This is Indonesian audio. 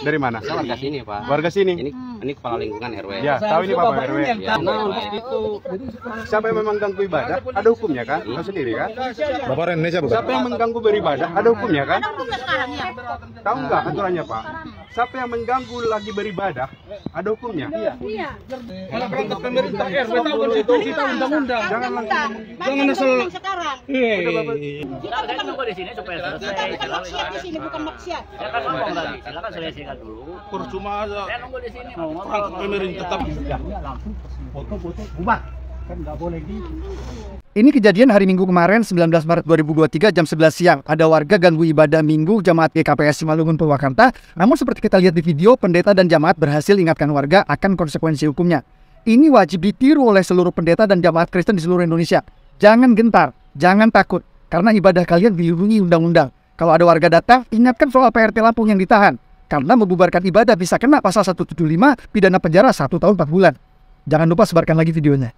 Dari mana? warga sini, Pak. Warga sini. Ini ini kepala lingkungan RW. Ya, tahu ini Bapak RW. Ya, untuk itu siapa yang mengganggu ibadah ada hukumnya kan? Tahu sendiri kan? Bapak Ren, siapa? Siapa yang mengganggu beribadah ada hukumnya kan? Tahu nggak aturannya Pak? Siapa yang mengganggu lagi beribadah ada hukumnya? Iya. Kalau perintah pemerintah RW tahu konstitusi tahu undang-undang. Jangan langsung jangan asal sekarang. Kita kan nunggu di sini supaya selesai. Kita bukan maksiat di sini bukan maksiat. Silakan ngomong Silakan selesaikan dulu. Percuma. Saya nunggu di sini ini kejadian hari Minggu kemarin 19 Maret 2023 jam 11 siang. Ada warga ganggu ibadah Minggu jamaat GKPS e Simalungun Purwakarta. Namun seperti kita lihat di video, pendeta dan jemaat berhasil ingatkan warga akan konsekuensi hukumnya. Ini wajib ditiru oleh seluruh pendeta dan jemaat Kristen di seluruh Indonesia. Jangan gentar, jangan takut, karena ibadah kalian dilindungi undang-undang. Kalau ada warga datang, ingatkan soal PRT Lampung yang ditahan karena membubarkan ibadah bisa kena pasal 175 pidana penjara satu tahun 4 bulan. Jangan lupa sebarkan lagi videonya.